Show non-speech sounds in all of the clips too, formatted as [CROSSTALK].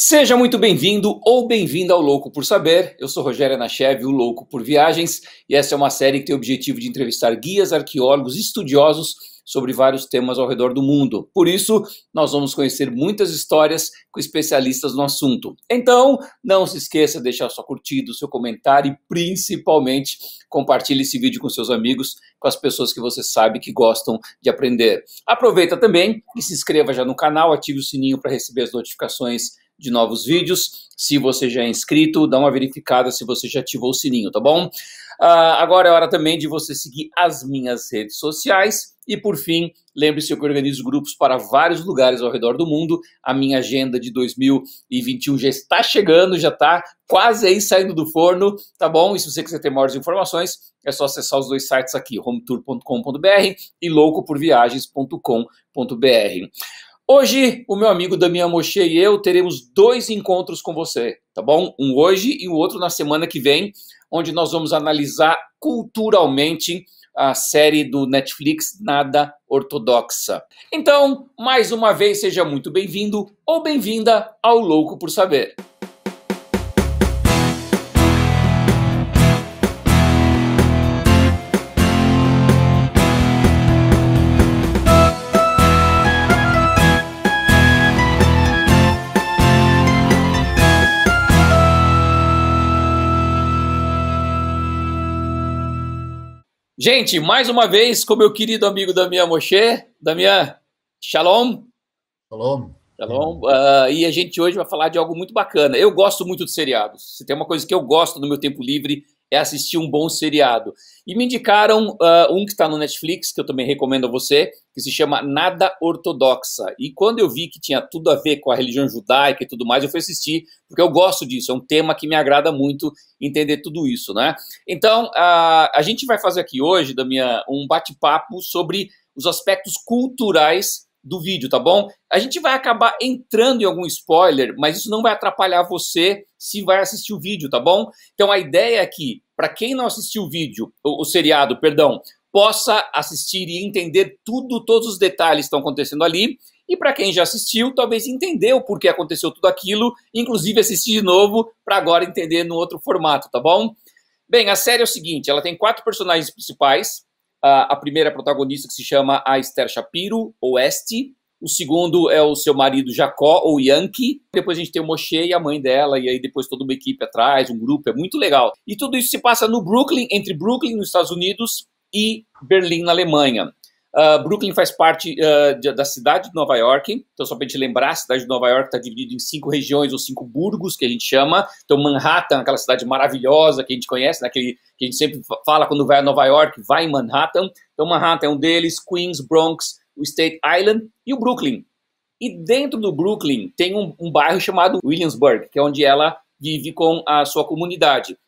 Seja muito bem-vindo ou bem-vinda ao Louco por Saber. Eu sou Rogério Anachev, o Louco por Viagens, e essa é uma série que tem o objetivo de entrevistar guias, arqueólogos e estudiosos sobre vários temas ao redor do mundo. Por isso, nós vamos conhecer muitas histórias com especialistas no assunto. Então, não se esqueça de deixar sua curtida, seu comentário e, principalmente, compartilhe esse vídeo com seus amigos, com as pessoas que você sabe que gostam de aprender. Aproveita também e se inscreva já no canal, ative o sininho para receber as notificações de novos vídeos. Se você já é inscrito, dá uma verificada se você já ativou o sininho, tá bom? Uh, agora é hora também de você seguir as minhas redes sociais. E por fim, lembre-se que eu organizo grupos para vários lugares ao redor do mundo. A minha agenda de 2021 já está chegando, já está quase aí saindo do forno, tá bom? E se você quiser ter maiores informações, é só acessar os dois sites aqui, hometour.com.br e loucoporviagens.com.br. Hoje, o meu amigo Damião Mochê e eu teremos dois encontros com você, tá bom? Um hoje e o outro na semana que vem, onde nós vamos analisar culturalmente a série do Netflix Nada Ortodoxa. Então, mais uma vez, seja muito bem-vindo ou bem-vinda ao Louco por Saber. Gente, mais uma vez, com meu querido amigo Damian Moshe. Damian, shalom. Shalom. Shalom. Uh, e a gente hoje vai falar de algo muito bacana. Eu gosto muito de seriados. Se tem uma coisa que eu gosto no meu tempo livre, é assistir um bom seriado. E me indicaram uh, um que está no Netflix, que eu também recomendo a você, que se chama Nada Ortodoxa. E quando eu vi que tinha tudo a ver com a religião judaica e tudo mais, eu fui assistir, porque eu gosto disso, é um tema que me agrada muito entender tudo isso, né? Então, uh, a gente vai fazer aqui hoje, da minha um bate-papo sobre os aspectos culturais do vídeo, tá bom? A gente vai acabar entrando em algum spoiler, mas isso não vai atrapalhar você se vai assistir o vídeo, tá bom? Então a ideia é que, para quem não assistiu o vídeo, o, o seriado, perdão, possa assistir e entender tudo, todos os detalhes que estão acontecendo ali. E para quem já assistiu, talvez entendeu por que aconteceu tudo aquilo, inclusive assistir de novo para agora entender no outro formato, tá bom? Bem, a série é o seguinte, ela tem quatro personagens principais, ah, a, primeira protagonista que se chama a Esther Shapiro, ou Este. O segundo é o seu marido Jacó, ou Yankee. Depois a gente tem o Moshe e a mãe dela, e aí depois toda uma equipe atrás, um grupo, é muito legal. E tudo isso se passa no Brooklyn, entre Brooklyn, nos Estados Unidos, e Berlim, na Alemanha. Uh, Brooklyn faz parte uh, de, da cidade de Nova York, então só para a gente lembrar, a cidade de Nova York está dividida em cinco regiões ou cinco burgos, que a gente chama. Então Manhattan, aquela cidade maravilhosa que a gente conhece, né? que, que a gente sempre fala quando vai a Nova York, vai em Manhattan. Então Manhattan é um deles, Queens, Bronx, o State Island e o Brooklyn. E dentro do Brooklyn tem um, um bairro chamado Williamsburg, que é onde ela vive com a sua comunidade.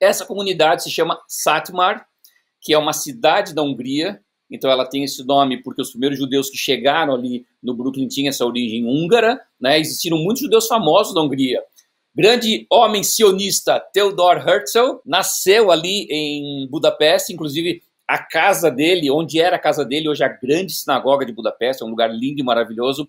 Essa comunidade se chama Satmar, que é uma cidade da Hungria então ela tem esse nome porque os primeiros judeus que chegaram ali no Brooklyn tinham essa origem húngara, né? Existiram muitos judeus famosos na Hungria. Grande homem sionista Theodor Herzl nasceu ali em Budapeste, inclusive a casa dele, onde era a casa dele, hoje é a grande sinagoga de Budapeste, é um lugar lindo e maravilhoso.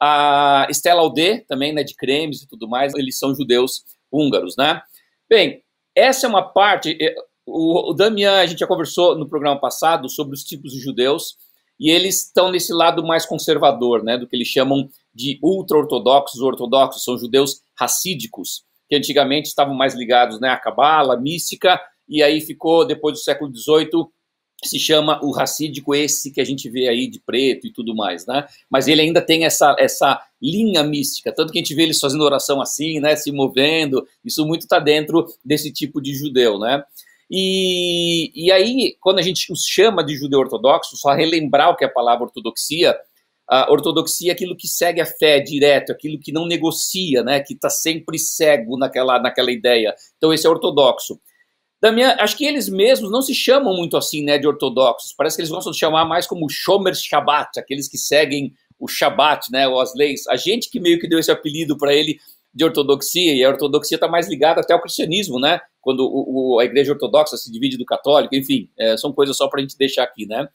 A Stella Alde, também, né, de cremes e tudo mais, eles são judeus húngaros, né? Bem, essa é uma parte, eh, o, o Damian, a gente já conversou no programa passado sobre os tipos de judeus, e eles estão nesse lado mais conservador, né, do que eles chamam de ultra-ortodoxos, ortodoxos, são judeus racídicos, que antigamente estavam mais ligados né, à cabala, à mística, e aí ficou, depois do século XVIII, se chama o racídico esse que a gente vê aí de preto e tudo mais, né? Mas ele ainda tem essa, essa linha mística, tanto que a gente vê eles fazendo oração assim, né? Se movendo, isso muito está dentro desse tipo de judeu, né? E, e aí, quando a gente os chama de judeu-ortodoxo, só relembrar o que é a palavra ortodoxia, a ortodoxia é aquilo que segue a fé direto, aquilo que não negocia, né, que está sempre cego naquela, naquela ideia. Então, esse é ortodoxo. Da acho que eles mesmos não se chamam muito assim, né, de ortodoxos. Parece que eles gostam de chamar mais como Shomer Shabbat, aqueles que seguem o shabbat, né, ou as leis. A gente que meio que deu esse apelido para ele de ortodoxia, e a ortodoxia está mais ligada até ao cristianismo, né? Quando o, o, a igreja ortodoxa se divide do católico, enfim, é, são coisas só para a gente deixar aqui, né?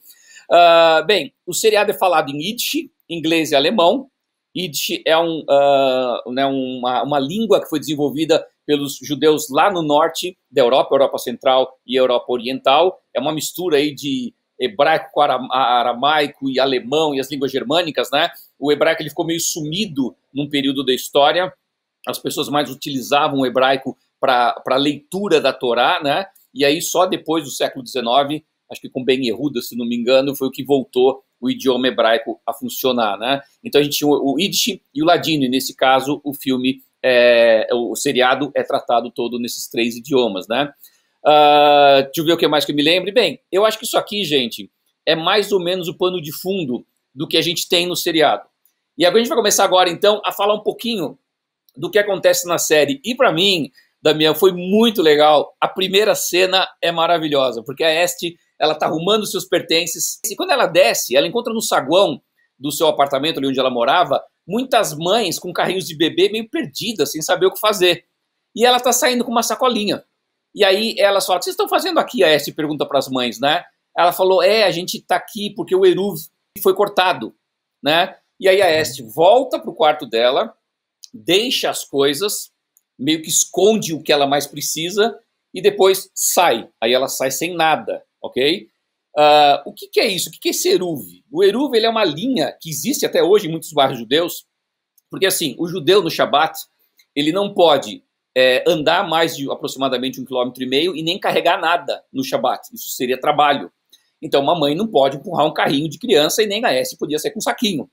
Uh, bem, o seriado é falado em Yiddish, inglês e alemão. Yiddish é um, uh, né, uma, uma língua que foi desenvolvida pelos judeus lá no norte da Europa, Europa Central e Europa Oriental. É uma mistura aí de hebraico com aramaico e alemão e as línguas germânicas, né? O hebraico ele ficou meio sumido num período da história, as pessoas mais utilizavam o hebraico para a leitura da Torá, né? E aí só depois do século XIX, acho que com Ben Yehuda, se não me engano, foi o que voltou o idioma hebraico a funcionar, né? Então a gente tinha o Yiddish e o Ladino, e nesse caso o filme, é, o seriado é tratado todo nesses três idiomas, né? Uh, deixa eu ver o que mais que eu me lembre. Bem, eu acho que isso aqui, gente, é mais ou menos o pano de fundo do que a gente tem no seriado. E agora a gente vai começar agora, então, a falar um pouquinho do que acontece na série. E para mim, Damião, foi muito legal. A primeira cena é maravilhosa, porque a Este ela tá arrumando seus pertences e quando ela desce, ela encontra no saguão do seu apartamento ali onde ela morava muitas mães com carrinhos de bebê meio perdidas, sem saber o que fazer. E ela tá saindo com uma sacolinha. E aí ela fala: "O que vocês estão fazendo aqui?" A Este pergunta para as mães, né? Ela falou: "É, a gente tá aqui porque o Eruv foi cortado, né?" E aí a Este volta pro quarto dela deixa as coisas, meio que esconde o que ela mais precisa e depois sai. Aí ela sai sem nada, ok? Uh, o que, que, é isso? O que, que é esse eruve? O eruve ele é uma linha que existe até hoje em muitos bairros judeus, porque assim, o judeu no Shabat, ele não pode é, andar mais de aproximadamente um quilômetro e meio e nem carregar nada no Shabat. Isso seria trabalho. Então, uma mãe não pode empurrar um carrinho de criança e nem na S podia ser com um saquinho.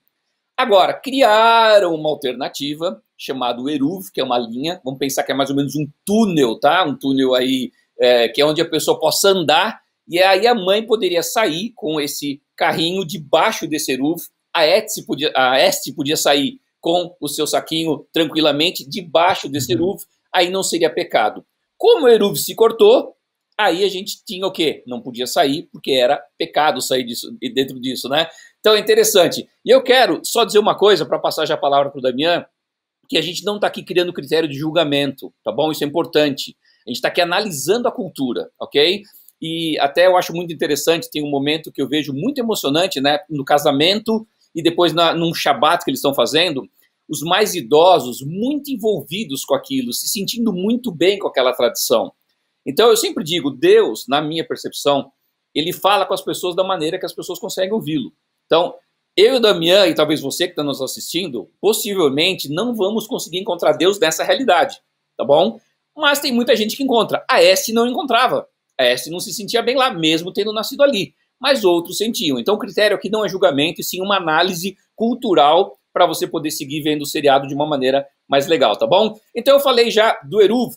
Agora, criaram uma alternativa chamado Eruv, que é uma linha, vamos pensar que é mais ou menos um túnel, tá? Um túnel aí é, que é onde a pessoa possa andar, e aí a mãe poderia sair com esse carrinho debaixo desse Eruv, a, Etsy podia, a Este podia sair com o seu saquinho tranquilamente debaixo desse uhum. Eruv, aí não seria pecado. Como o Eruv se cortou, aí a gente tinha o quê? Não podia sair, porque era pecado sair disso, dentro disso, né? Então é interessante. E eu quero só dizer uma coisa para passar já a palavra para o Damian, que a gente não está aqui criando critério de julgamento, tá bom? Isso é importante. A gente está aqui analisando a cultura, ok? E até eu acho muito interessante, tem um momento que eu vejo muito emocionante, né? No casamento e depois na, num shabat que eles estão fazendo, os mais idosos muito envolvidos com aquilo, se sentindo muito bem com aquela tradição. Então eu sempre digo, Deus, na minha percepção, ele fala com as pessoas da maneira que as pessoas conseguem ouvi-lo. Então, eu e o Damian, e talvez você que está nos assistindo, possivelmente não vamos conseguir encontrar Deus nessa realidade, tá bom? Mas tem muita gente que encontra. A S não encontrava. A S não se sentia bem lá, mesmo tendo nascido ali. Mas outros sentiam. Então o critério aqui não é julgamento, e sim uma análise cultural para você poder seguir vendo o seriado de uma maneira mais legal, tá bom? Então eu falei já do Eruv.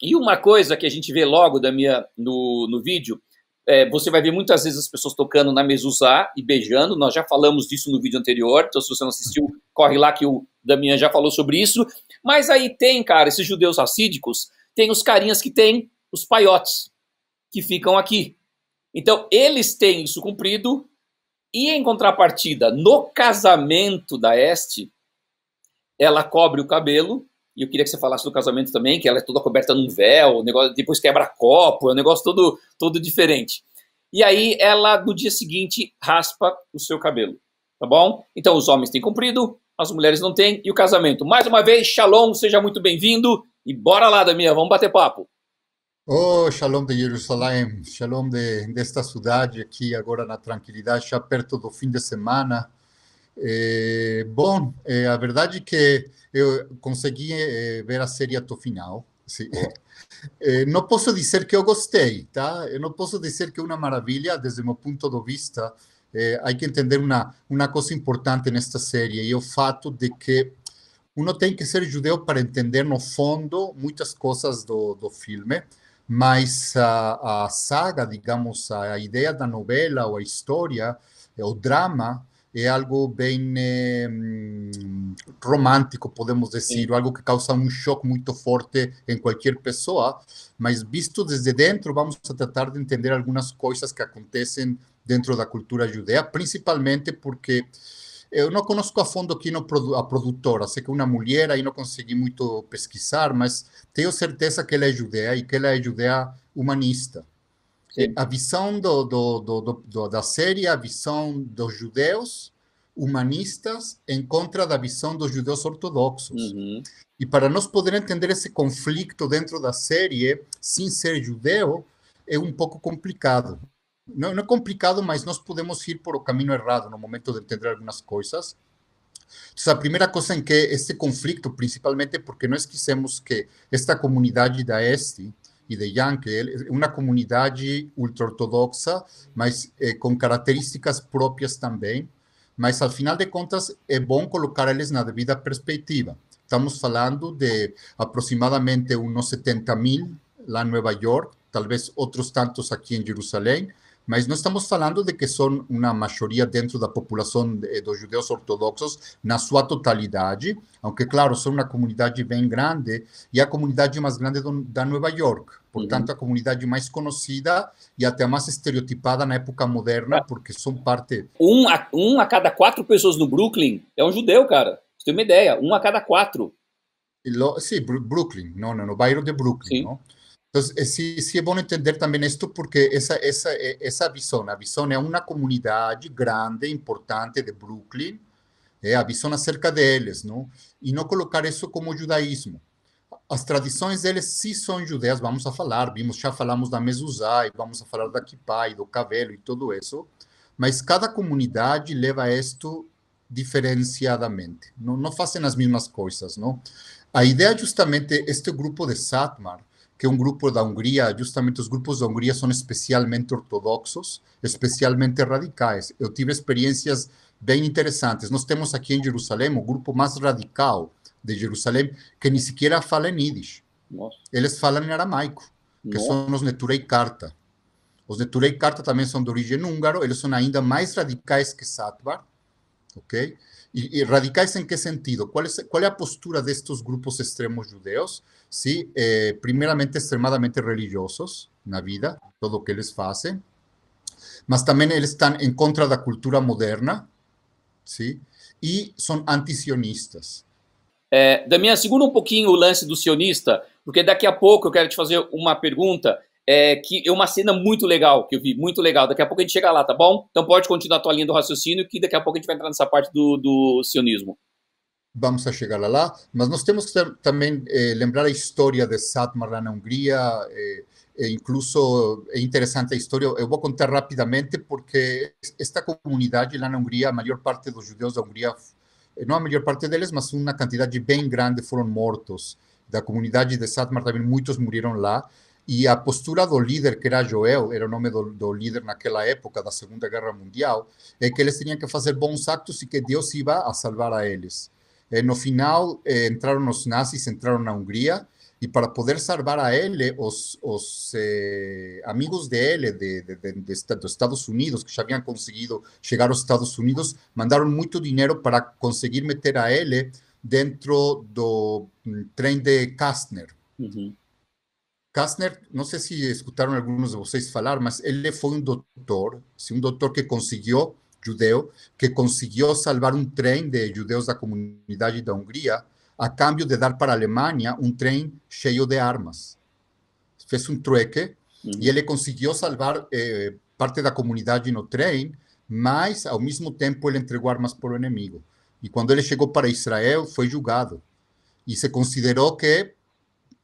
E uma coisa que a gente vê logo da minha, no, no vídeo é, você vai ver muitas vezes as pessoas tocando na mesuzá e beijando. Nós já falamos disso no vídeo anterior, então se você não assistiu, corre lá que o Damian já falou sobre isso. Mas aí tem, cara, esses judeus racídicos, tem os carinhas que têm os paiotes, que ficam aqui. Então, eles têm isso cumprido, e em contrapartida, no casamento da Este, ela cobre o cabelo e eu queria que você falasse do casamento também, que ela é toda coberta num véu, negócio, depois quebra copo, é um negócio todo, todo diferente. E aí ela, no dia seguinte, raspa o seu cabelo, tá bom? Então os homens têm comprido, as mulheres não têm, e o casamento. Mais uma vez, shalom, seja muito bem-vindo, e bora lá, Damia, vamos bater papo. Oh, shalom de Jerusalém, shalom de, desta cidade aqui, agora na tranquilidade, já perto do fim de semana. É, bom, é, a verdade é que eu consegui é, ver a série até o final. [LAUGHS] Eh, não posso dizer que eu gostei, tá? Eu não posso dizer que é uma maravilha, desde o meu ponto de vista. É, há que entender uma, uma coisa importante nesta série, e é o fato de que um tem que ser judeu para entender, no fundo, muitas coisas do, do filme, mas a, a saga, digamos, a, a ideia da novela ou a história, o drama, é algo bem eh, hum, romântico, podemos dizer, ou algo que causa um choque muito forte em qualquer pessoa, mas visto desde dentro, vamos tratar de entender algumas coisas que acontecem dentro da cultura judeia, principalmente porque eu não conosco a fundo aqui a produtora, sei que é uma mulher, aí não consegui muito pesquisar, mas tenho certeza que ela é judeia e que ela é judeia humanista. Eh, a visão do, do, do, da série, a visão dos judeus humanistas em contra da visão dos judeus ortodoxos. Uhum. E para nós poder entender esse conflito dentro da série, sem ser judeu, é um pouco complicado. Não, não é complicado, mas nós podemos ir por o caminho errado no momento de entender algumas coisas. Então, a primeira coisa em que este conflito, principalmente porque nós quisemos que esta comunidade da Este, e de Yankee, uma comunidade ultra-ortodoxa, mas eh, com características próprias também. Mas, ao final de contas, é bom colocar eles na devida perspectiva. Estamos falando de aproximadamente uns 70 mil lá em Nova York, talvez outros tantos aqui em Jerusalém, mas não estamos falando de que são uma maioria dentro da população de, eh, dos judeus ortodoxos na sua totalidade, aunque, claro, são uma comunidade bem grande e a comunidade mais grande do, da Nova York. Portanto, uhum. a comunidade mais conhecida e até mais estereotipada na época moderna, ah. porque são parte. Um a, um a cada quatro pessoas no Brooklyn é um judeu, cara. Você tem uma ideia? Um a cada quatro. sim, Brooklyn, não, no, no bairro de Brooklyn. Sim. Não? Entonces, eh, sí, sí es bueno entender también esto porque esa, esa, esa Arizona, Arizona es una comunidad grande, importante de Brooklyn, é, eh, a visão acerca deles, não? e não colocar isso como judaísmo. As tradições deles, sim são judeias, vamos a falar, vimos, já falamos da mezuzá, e vamos a falar da kippah, e do cabelo, e tudo isso, mas cada comunidade leva isto diferenciadamente, não, não fazem as mesmas coisas, não? A ideia justamente este grupo de Satmar, que un grupo de Hungría, justamente los grupos de Hungría son especialmente ortodoxos, especialmente radicais. Eu tive experiências bem interessantes. Nós temos aqui em Jerusalém o grupo mais radical de Jerusalém, que nem sequer fala em Yiddish. Eles falam em aramaico, que Nossa. são os Neturei Karta. Os Neturei Karta também são de origem húngaro, eles são ainda mais radicais que Satvar, ok? ¿Y, y em en qué sentido? ¿Cuál es, ¿Cuál es la postura de estos grupos extremos judeos? ¿Sí? Eh, primeramente, extremadamente religiosos na vida, todo o que eles fazem, mas também eles estão em contra da cultura moderna, e são antisionistas. É, Damian, segura um pouquinho o lance do sionista, porque daqui a pouco eu quero te fazer uma pergunta é, que é uma cena muito legal, que eu vi, muito legal. Daqui a pouco a gente chega lá, tá bom? Então pode continuar a tua linha do raciocínio, que daqui a pouco a gente vai entrar nessa parte do, do sionismo. Vamos a chegar lá, mas nós temos que também eh, lembrar a história de Satmar lá na Hungria, eh, e incluso é interessante a história, eu vou contar rapidamente, porque esta comunidade lá na Hungria, a maior parte dos judeus da Hungria, não a maior parte deles, mas uma quantidade bem grande foram mortos. Da comunidade de Satmar também muitos morreram lá, e a postura do líder, que era Joel, era o nome do, do, líder naquela época da Segunda Guerra Mundial, é que eles tinham que fazer bons atos e que Deus ia a salvar a eles. E eh, no final, eh, entraram os nazis, entraram na Hungria, e para poder salvar a ele, os, os eh, amigos de, de, de, de, dos Estados Unidos, que já haviam conseguido chegar aos Estados Unidos, mandaram muito dinheiro para conseguir meter a ele dentro do um, trem de Kastner. Uhum. Kastner, não sei se escutaram alguns de vocês falar, mas ele foi um doutor, um doutor que conseguiu, judeu, que conseguiu salvar um trem de judeus da comunidade da Hungria a cambio de dar para a Alemanha um trem cheio de armas. Fez um trueque uhum. e ele conseguiu salvar eh, parte da comunidade no trem, mas ao mesmo tempo ele entregou armas para o inimigo. E quando ele chegou para Israel, foi julgado. E se considerou que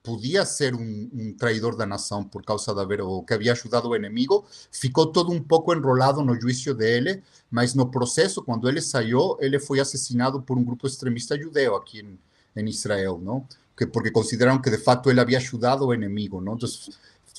podia ser un, un, traidor da nação por causa de haber o que havia ajudado o inimigo, ficou todo um pouco enrolado no de dele, mas no processo, quando ele saiu, ele foi assassinado por um grupo extremista judeu aqui em, em Israel, não? Que, porque consideraram que de fato ele havia ajudado o inimigo, não? Então,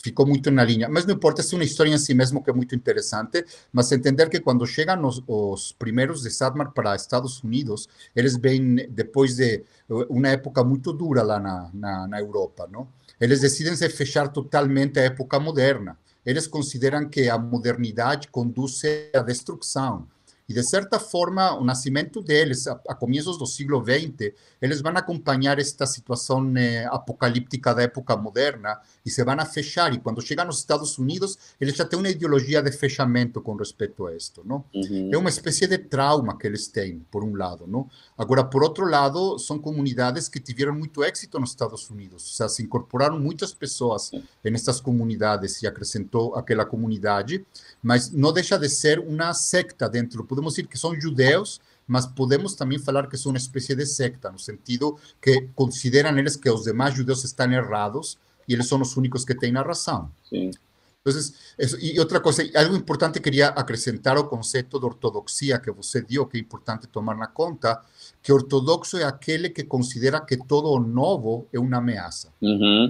ficou muito na linha. Mas não importa, é uma história em si mesmo que é muito interessante, mas entender que quando chegam os, os primeiros de Sadmar para Estados Unidos, eles vêm depois de eh, uma época muito dura lá na, na, na Europa, não? Eles decidem se fechar totalmente à época moderna. Eles consideram que a modernidade conduz à destruição de certa forma, o nascimento deles, a, a começos do século XX, eles vão acompanhar esta situação eh, apocalíptica da época moderna e se vão a fechar. E quando chegam aos Estados Unidos, eles já têm uma ideologia de fechamento com respeito a isto. Não? É uma espécie de trauma que eles têm, por um lado. Não? Agora, por outro lado, são comunidades que tiveram muito éxito nos Estados Unidos. Ou seja, se incorporaram muitas pessoas estas comunidades e acrescentou aquela comunidade, mas não deixa de ser uma secta dentro do podemos decir que son judíos, mas podemos también hablar que son una especie de secta, en el sentido que consideran ellos que los demás judíos están errados y ellos son los únicos que tienen la razón. Entonces, y otra cosa, algo importante quería acrescentar o concepto de ortodoxia que usted dio, que es importante tomar en cuenta, que ortodoxo es aquel que considera que todo nuevo es una amenaza.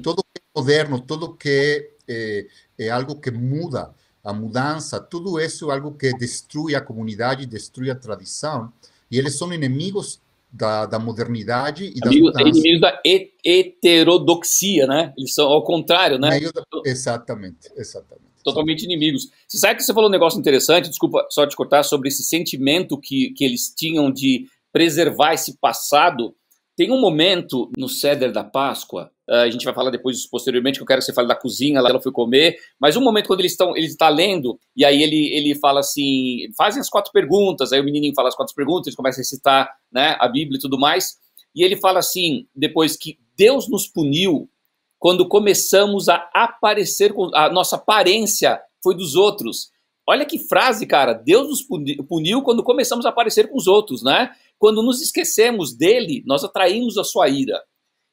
Todo que moderno, todo que eh, es algo que muda. a mudança, tudo isso é algo que destrui a comunidade, destrui a tradição, e eles são inimigos da, da modernidade e Amigos, das Inimigos da heterodoxia, né? Eles são ao contrário, né? Da... Exatamente, exatamente. Totalmente inimigos. Você sabe que você falou um negócio interessante, desculpa só te cortar, sobre esse sentimento que, que eles tinham de preservar esse passado. Tem um momento no Ceder da Páscoa ah, a gente vai falar depois posteriormente, que eu quero que você fale da cozinha, lá ela foi comer, mas um momento quando eles estão, ele está lendo, e aí ele, ele fala assim, fazem as quatro perguntas, aí o menininho fala as quatro perguntas, ele começa a recitar né, a Bíblia e tudo mais, e ele fala assim, depois que Deus nos puniu quando começamos a aparecer, a nossa aparência foi dos outros. Olha que frase, cara. Deus nos puniu quando começamos a aparecer com os outros, né? Quando nos esquecemos dele, nós atraímos a sua ira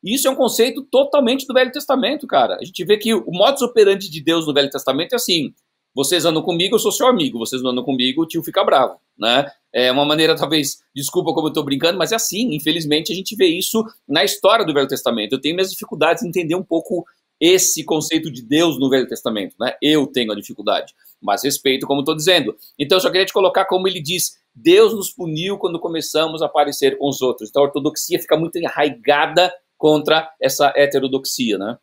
isso é um conceito totalmente do Velho Testamento, cara. A gente vê que o modus operandi de Deus no Velho Testamento é assim: vocês andam comigo, eu sou seu amigo. Vocês não andam comigo, o tio fica bravo, né? É uma maneira, talvez, desculpa como eu estou brincando, mas é assim. Infelizmente, a gente vê isso na história do Velho Testamento. Eu tenho minhas dificuldades em entender um pouco esse conceito de Deus no Velho Testamento, né? Eu tenho a dificuldade, mas respeito, como estou dizendo. Então, eu só queria te colocar como ele diz: Deus nos puniu quando começamos a parecer com os outros. Então, a ortodoxia fica muito enraigada contra essa heterodoxia, né?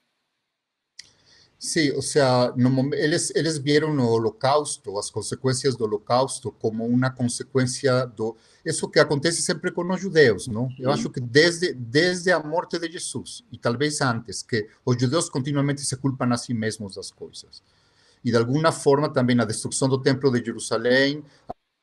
Sim, ou seja, no, eles, eles viram o Holocausto, as consequências do Holocausto, como uma consequência do. Isso que acontece sempre com os judeus, não? Eu acho que desde, desde a morte de Jesus, e talvez antes, que os judeus continuamente se culpam a si mesmos das coisas. E de alguma forma também a destruição do Templo de Jerusalém,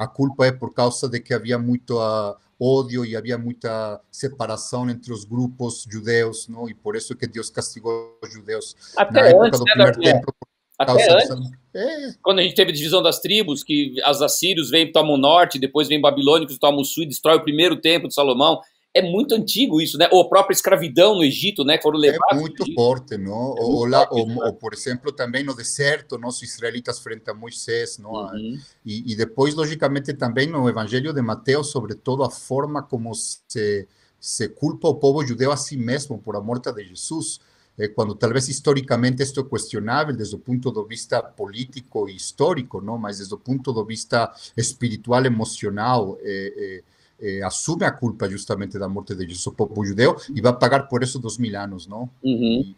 a culpa é por causa de que havia muito uh, ódio e havia muita separação entre os grupos judeus, não? e por isso que Deus castigou os judeus Até na época antes, do né, primeiro né, templo. Até antes, é. quando a gente teve a divisão das tribos, que as assírios vêm e tomam o norte, depois vêm babilônicos e tomam o sul, e destrói o primeiro templo de Salomão, é muito antigo isso, né? Ou a própria escravidão no Egito, né? foram é levados. É muito forte, não? É muito ou, lá, forte, ou, né? ou, por exemplo, também no deserto, nossos israelitas frente a Moisés, não? Uhum. E, e, depois, logicamente, também no Evangelho de Mateus, sobretudo a forma como se, se culpa o povo judeu a si mesmo por a morte de Jesus. Eh, quando talvez historicamente isto é questionável desde o ponto de vista político e histórico, não? mas desde o ponto de vista espiritual, emocional, é eh, a culpa justamente da morte de Jesus, o povo judeu, e vai pagar por isso dois mil anos, não? Uhum.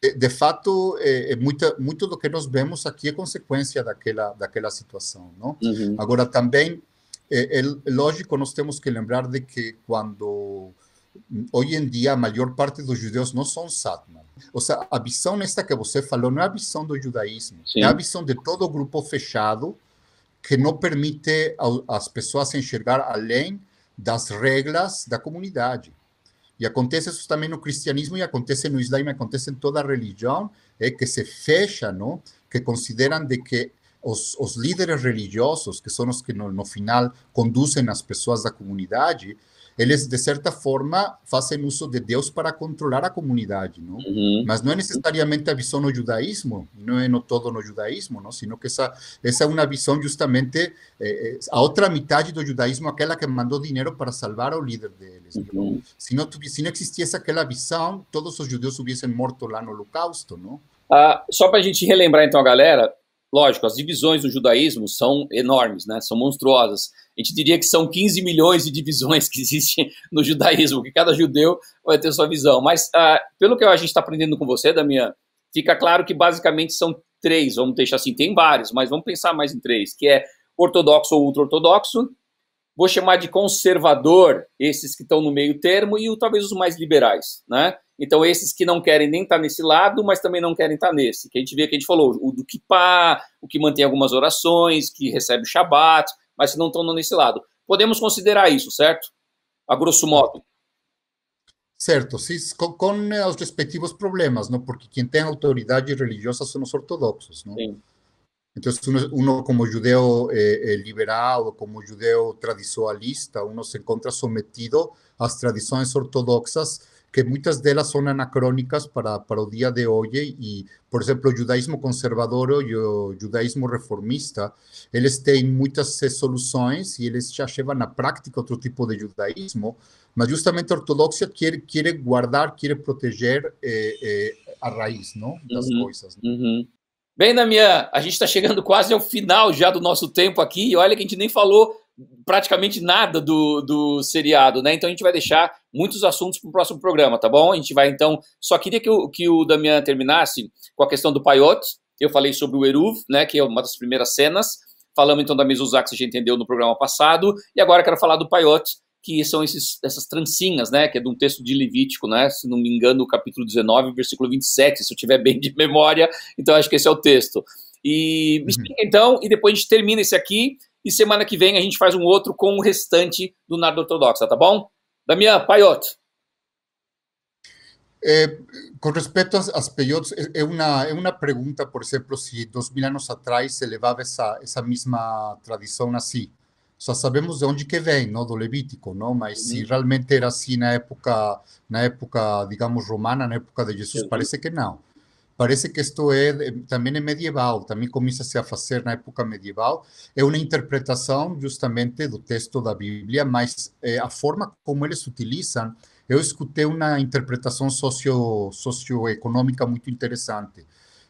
De, de, fato, é, é muita, muito do que nós vemos aqui é consequência daquela, daquela situação, não? Uhum. Agora, também, é, eh, é lógico, nós temos que lembrar de que quando mm, hoje em dia a maior parte dos judeus não são Satmar. Ou seja, a visão esta que você falou não é a visão do judaísmo, Sim. é a visão de todo grupo fechado que não permite às pessoas enxergar além das regras da comunidade. E acontece isso também no cristianismo e acontece no Islã, acontece em toda religião, é que se fecha, não? Que consideram de que os, os líderes religiosos, que são os que no, no final conduzem as pessoas da comunidade, eles, de certa forma, fazem uso de Deus para controlar a comunidade, não? Uhum. Mas não é necessariamente a visão no judaísmo, não é no todo no judaísmo, não? Sino que essa, essa é uma visão justamente, eh, eh, a outra metade do judaísmo, aquela que mandou dinheiro para salvar o líder deles. Uhum. Se, não, se não existisse aquela visão, todos os judeus hubiessem morto lá no holocausto, não? Ah, só para a gente relembrar então a galera, Lógico, as divisões do judaísmo são enormes, né? são monstruosas. A gente diria que são 15 milhões de divisões que existem no judaísmo, que cada judeu vai ter sua visão. Mas, ah, pelo que a gente está aprendendo com você, Damian, fica claro que basicamente são três, vamos deixar assim, tem vários, mas vamos pensar mais em três, que é ortodoxo ou ultra-ortodoxo, vou chamar de conservador esses que estão no meio termo e talvez os mais liberais, né? Então, esses que não querem nem estar tá nesse lado, mas também não querem estar tá nesse. Que a gente vê que a gente falou, o do Kipá, o que mantém algumas orações, que recebe o Shabat, mas não estão nesse lado. Podemos considerar isso, certo? A grosso modo. Certo, sim, com, com os respectivos problemas, não? porque quem tem autoridade religiosa são os ortodoxos. Não? Sim. Então, um como judeu eh, eh, liberal, como judeu tradicionalista, um se encontra sometido às tradições ortodoxas que muchas de ellas son anacrónicas para, para el día de hoy. Y, por ejemplo, el judaísmo conservador y el judaísmo reformista, ellos tienen muchas soluciones y ellos ya llevan a práctica otro tipo de judaísmo, mas justamente a ortodoxia quiere, quiere guardar, quiere proteger eh, eh, a raíz ¿no? das uhum, coisas. Né? Uhum. Bem, Damian, a gente está chegando quase ao final já do nosso tempo aqui, e olha que a gente nem falou praticamente nada do, do seriado, né? Então a gente vai deixar muitos assuntos para o próximo programa, tá bom? A gente vai então. Só queria que o, que o Damian terminasse com a questão do paiote. Eu falei sobre o Eruv, né? Que é uma das primeiras cenas. Falamos então da Mizuzak, que a gente entendeu no programa passado. E agora quero falar do paiote, que são esses, essas trancinhas, né? Que é de um texto de Levítico, né? Se não me engano, capítulo 19, versículo 27, se eu tiver bem de memória. Então acho que esse é o texto. E me uhum. explica então, e depois a gente termina esse aqui e semana que vem a gente faz um outro com o restante do Nardo Ortodoxa, tá bom? Damian, Paiotto. Eh, é, Com respeito às a é, é uma é uma pergunta, por exemplo, se dos mil atrás se levava essa mesma tradição assim. Só sabemos de onde que vem, não do Levítico, não? Mas uhum. se realmente era assim na época, na época, digamos, romana, na época de Jesus, uhum. parece que não. Parece que isto é eh, também é medieval, também começa-se a fazer na época medieval. É uma interpretação justamente do texto da Bíblia, mas é, eh, a forma como eles utilizam, eu escutei uma interpretação socio, socioeconômica muito interessante.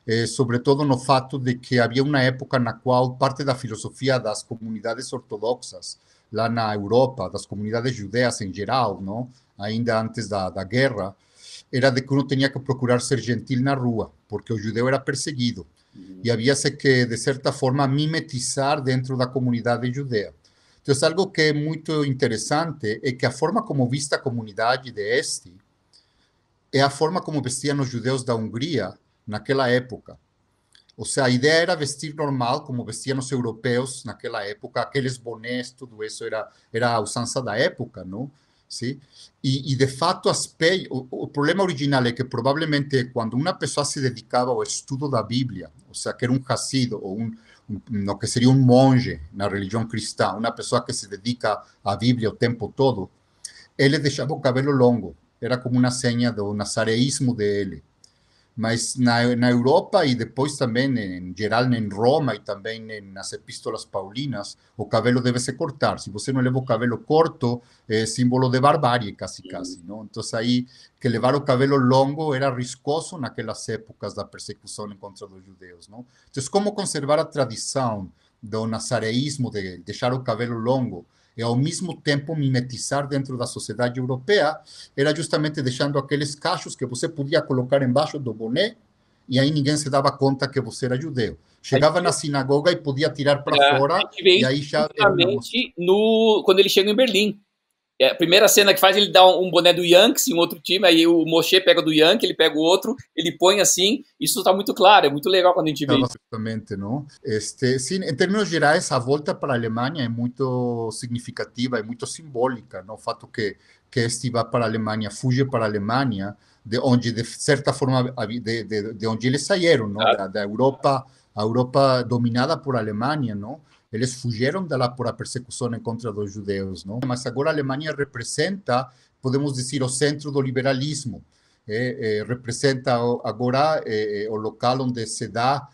É, eh, sobretudo no fato de que havia uma época na qual parte da filosofia das comunidades ortodoxas lá na Europa, das comunidades judeas em geral, não? ainda antes da, da guerra, era de que uno tenía que procurar ser gentil na rua, porque o judeu era perseguido. Uhum. E havia que, de certa forma, mimetizar dentro da comunidade judeia. Então, algo que é muito interessante é que a forma como vista a comunidade de este é a forma como vestiam os judeus da Hungria naquela época. Ou seja, a ideia era vestir normal, como vestiam os europeus naquela época, aqueles bonés, tudo isso era, era a usança da época, não? ¿sí? Y, y, de facto, aspect, o, problema original es que probablemente cuando una persona se dedicaba al estudio de la Biblia, o sea, que era un jacido o un, un, no que sería un monje en la religión cristã, una persona que se dedica a Biblia el tiempo todo, él le dejaba el cabello longo, era como una seña de un nazareísmo de él mas na, na Europa e depois também, em geral, em Roma e também nas epístolas paulinas, o cabelo deve se cortar. Se você não leva o cabelo corto é símbolo de barbárie, quase, quase. Hum. Não? Então, aí, que levar o cabelo longo era riscoso naquelas épocas da persecução contra os judeus. Não? Então, como conservar a tradição do nazareísmo, de deixar o cabelo longo? e ao mesmo tempo mimetizar dentro da sociedade europeia, era justamente deixando aqueles cachos que você podia colocar embaixo do boné e aí ninguém se dava conta que você era judeu. Chegava na sinagoga e podia tirar para é, fora. e aí já no, quando ele chega em Berlim. É, a primeira cena que faz, ele dá um, boné do Yankees em um outro time, aí o Moshe pega do Yankee, ele pega o outro, ele põe assim. Isso está muito claro, é muito legal quando a gente vê. exatamente não? Este, sim, em termos gerais, a volta para a Alemanha é muito significativa, é muito simbólica. Não? O fato que, que este vá para a Alemanha, fuge para a Alemanha, de onde, de certa forma, de, de, de onde eles saíram, não? Da, da Europa, a Europa dominada por Alemanha, não? Eles de de por pura persecución en contra los judeos ¿no? Mas ahora alemania Alemania representa, podemos decir, o centro del liberalismo. Eh, eh, representa agora eh, el o local onde se da...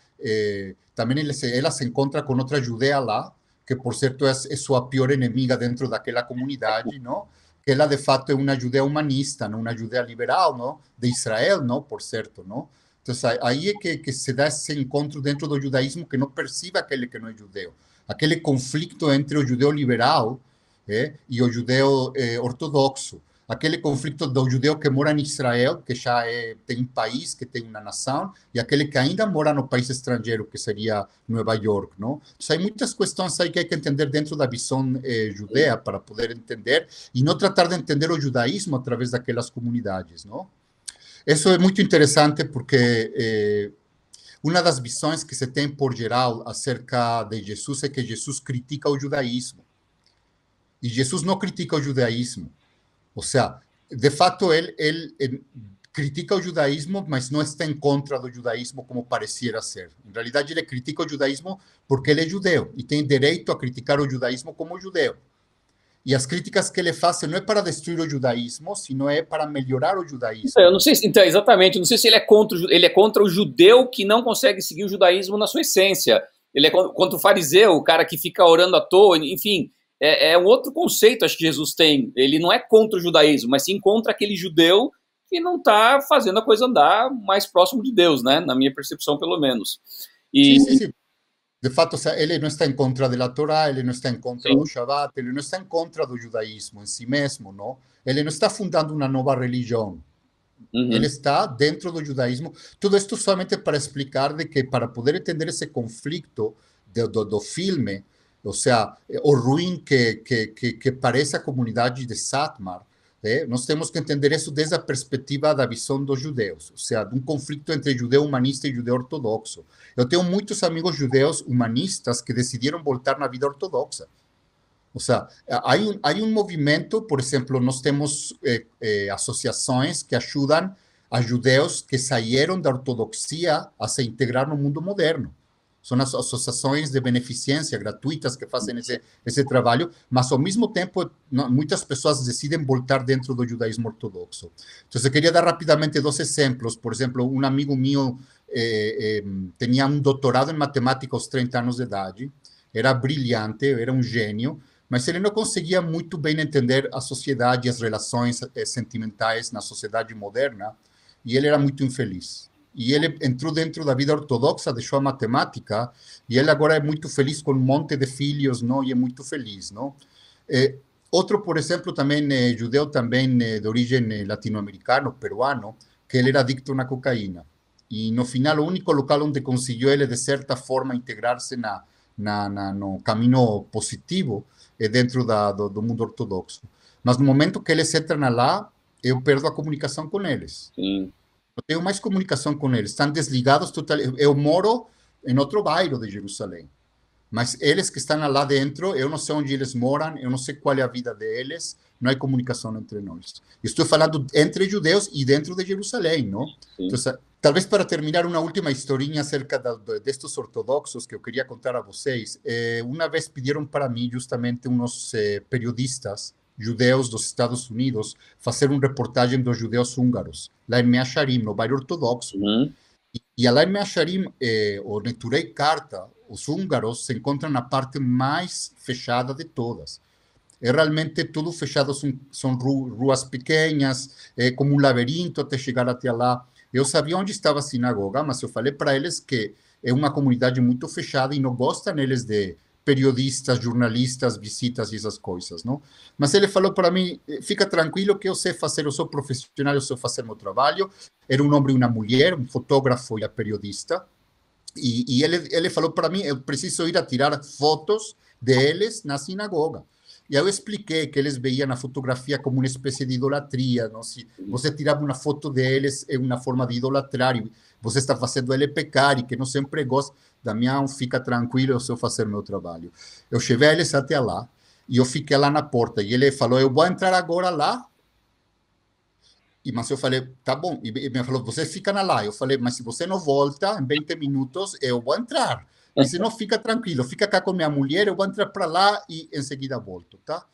También ella se, encuentra se encontra con outra lá, que por cierto es su peor pior enemiga dentro aquella comunidad, ¿no? que la de facto es una judía humanista, una una liberal, ¿no? de Israel, ¿no? por cierto, ¿no? Entonces ahí es que, se da ese encuentro dentro del judaísmo que não percebe aquel que no es judío. aquele conflito entre o judeu liberal é, e o judeu é, ortodoxo, aquele conflito do judeu que mora em Israel, que já é, tem um país, que tem uma nação, e aquele que ainda mora no país estrangeiro, que seria Nova York. Não? Então, há muitas questões aí que há que entender dentro da visão eh, judeia para poder entender, e não tratar de entender o judaísmo através daquelas comunidades. Não? Isso é muito interessante porque... Eh, uma das visões que se tem por geral acerca de Jesus é que Jesus critica o judaísmo. E Jesus não critica o judaísmo. Ou seja, de fato, ele, ele, ele critica o judaísmo, mas não está em contra do judaísmo como pareciera ser. Em realidade, ele critica o judaísmo porque ele é judeu e tem direito a criticar o judaísmo como judeu. E as críticas que ele faz não é para destruir o judaísmo, sino é para melhorar o judaísmo. Então, eu não sei, então exatamente, não sei se ele é contra ele é contra o judeu que não consegue seguir o judaísmo na sua essência. Ele é contra o fariseu, o cara que fica orando à toa, enfim, é, é um outro conceito acho que Jesus tem. Ele não é contra o judaísmo, mas sim contra aquele judeu que não está fazendo a coisa andar mais próximo de Deus, né? Na minha percepção, pelo menos. E, sim, sim, sim. De fato, ele não está em contra da Torá, ele não está em contra Sim. do Shabat, ele não está em contra do judaísmo em si mesmo, não? Ele não está fundando uma nova religião. Uhum. Mm-hmm. Ele está dentro do judaísmo. Tudo isso somente para explicar de que para poder entender esse conflito do, do, do filme, ou seja, eh, o ruim que, que, que, que parece a comunidade de Satmar, eh, nós temos que entender isso desde a perspectiva da visão dos judeus, ou seja, de um conflito entre judeu humanista e judeu ortodoxo. Eu tenho muitos amigos judeus humanistas que decidiram voltar na vida ortodoxa. Ou seja, há um, há um movimento, por exemplo, nós temos eh, eh, associações que ajudam a judeus que saíram da ortodoxia a se integrar no mundo moderno são as associações de beneficência gratuitas que fazem esse, esse trabalho, mas ao mesmo tempo muitas pessoas decidem voltar dentro do judaísmo ortodoxo. Então, eu queria dar rapidamente dois exemplos. Por exemplo, um amigo meu eh, eh, tinha um doutorado em matemática aos 30 anos de idade, era brilhante, era um gênio, mas ele não conseguia muito bem entender a sociedade, as relações eh, sentimentais na sociedade moderna, e ele era muito infeliz. Y él e, entró dentro de la vida ortodoxa, dejó a matemática, y él ahora es muy feliz con un monte de filhos, ¿no? Y es muy feliz, ¿no? Eh, otro, por ejemplo, también eh, judío, también eh, de origen latinoamericano, peruano, que él era adicto a la cocaína. Y no final, el único local donde consiguió él de cierta forma, integrarse en el na, no camino positivo es dentro del mundo ortodoxo. Mas no momento que él se lá, yo pierdo la comunicación con él. Sim. Não tenho mais comunicação com eles. Estão desligados totalmente. Eu moro em outro bairro de Jerusalém. Mas eles que estão lá dentro, eu não sei onde eles moram, eu não sei qual é a vida deles, não há comunicação entre nós. Estou falando entre judeus e dentro de Jerusalém, não? Então, talvez para terminar, uma última historinha acerca de destes ortodoxos que eu queria contar a vocês. Eh, uma vez pediram para mim, justamente, uns eh, periodistas, judeus dos Estados Unidos fazer uma reportagem dos judeus húngaros, lá em Meacharim, no bairro ortodoxo. Uhum. E, e lá em Meacharim, eh, o Neturei Carta, os húngaros se encontram na parte mais fechada de todas. É realmente tudo fechado, são, são ru, ruas pequenas, é eh, como um labirinto até chegar até lá. Eu sabia onde estava a sinagoga, mas eu falei para eles que é uma comunidade muito fechada e não gosta neles de periodistas, jornalistas, visitas e essas coisas, não? Mas ele falou para mim, eh, fica tranquilo que eu sei fazer, eu sou profissional, eu sei fazer meu trabalho. Era um homem e uma mulher, um fotógrafo e a periodista. E, e ele, ele falou para mim, eu eh, preciso ir a tirar fotos deles na sinagoga. E eu expliquei que eles veiam na fotografia como uma espécie de idolatria. Não? Se você tirava uma foto deles, é uma forma de idolatrar. E você está fazendo ele pecar, e que não sempre gosta. Damião, fica tranquilo, eu sei fazer meu trabalho. Eu cheguei eles até lá, e eu fiquei lá na porta. E ele falou: Eu vou entrar agora lá. E, mas eu falei: Tá bom. E ele falou: Você fica na lá. Eu falei: Mas se você não volta, em 20 minutos, eu vou entrar. Dice, no fica tranquilo, fica con mi mujer, yo voy a entrar para allá y enseguida vuelto volto,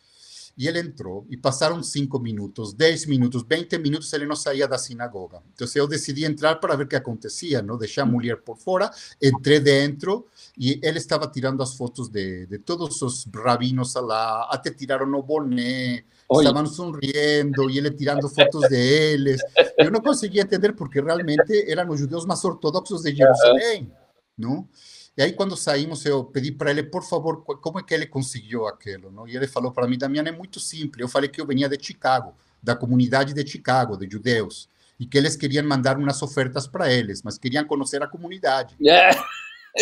y él él y y pasaron cinco minutos, diez minutos, veinte minutos, él no salía de la sinagoga. Entonces yo decidí entrar para ver qué acontecía, no dejé a a mujer por fuera, entré dentro y él estaba tirando las fotos de, de todos los rabinos allá, ah, te tiraron o boné, estaban sonriendo, y él él tirando fotos de ellos. Yo no conseguía entender porque realmente eran los judíos más ortodoxos de Jerusalén. ¿No? E aí, quando saímos, eu pedi para ele, por favor, como é que ele conseguiu aquilo? Não? E ele falou para mim, Damiano, é muito simples. Eu falei que eu venia de Chicago, da comunidade de Chicago, de judeus, e que eles queriam mandar umas ofertas para eles, mas queriam conhecer a comunidade. Yeah.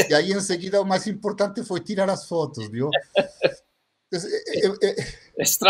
E aí, em seguida, o mais importante foi tirar as fotos, viu? É, é, é,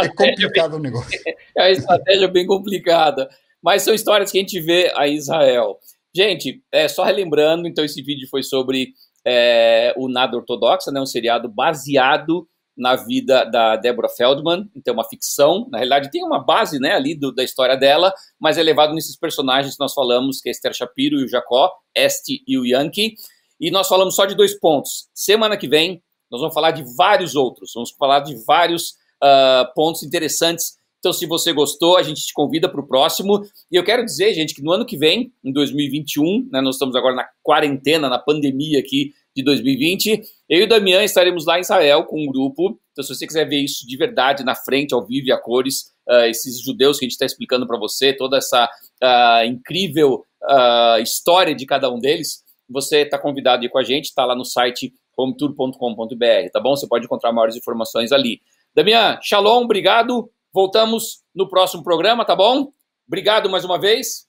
é complicado bem, o negócio. É [LAUGHS] uma estratégia bem complicada. Mas são histórias que a gente vê a Israel. Gente, é, só relembrando, então esse vídeo foi sobre é, o Nada Ortodoxa, né, um seriado baseado na vida da Deborah Feldman, então é uma ficção, na realidade tem uma base né, ali do, da história dela, mas é levado nesses personagens que nós falamos, que é Esther Shapiro e o Jacó, Este e o Yankee, e nós falamos só de dois pontos. Semana que vem nós vamos falar de vários outros, vamos falar de vários uh, pontos interessantes então, se você gostou, a gente te convida para o próximo. E eu quero dizer, gente, que no ano que vem, em 2021, né, nós estamos agora na quarentena, na pandemia aqui de 2020, eu e o Damian estaremos lá em Israel com um grupo. Então, se você quiser ver isso de verdade, na frente, ao vivo e a cores, uh, esses judeus que a gente está explicando para você, toda essa uh, incrível uh, história de cada um deles, você está convidado a ir com a gente, está lá no site hometour.com.br, tá bom? Você pode encontrar maiores informações ali. Damian, shalom, obrigado. Voltamos no próximo programa, tá bom? Obrigado mais uma vez.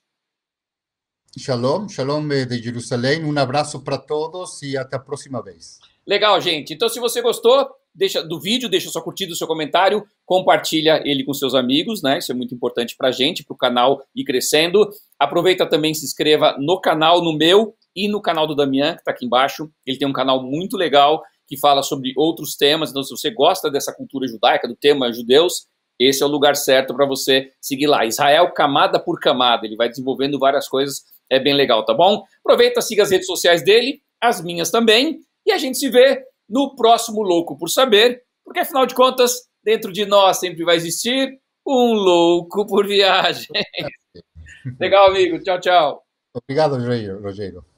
Shalom, shalom eh, de Jerusalém. Um abraço para todos e até a próxima vez. Legal, gente. Então, se você gostou deixa do vídeo, deixa sua curtida, seu comentário, compartilha ele com seus amigos, né? Isso é muito importante para a gente, para o canal ir crescendo. Aproveita também, se inscreva no canal, no meu e no canal do Damian, que está aqui embaixo. Ele tem um canal muito legal que fala sobre outros temas. Então, se você gosta dessa cultura judaica, do tema judeus, esse é o lugar certo para você seguir lá. Israel camada por camada, ele vai desenvolvendo várias coisas, é bem legal, tá bom? Aproveita, siga as redes sociais dele, as minhas também, e a gente se vê no próximo Louco por Saber, porque afinal de contas, dentro de nós sempre vai existir um louco por viagem. [LAUGHS] legal, amigo. Tchau, tchau. Obrigado, Rogério.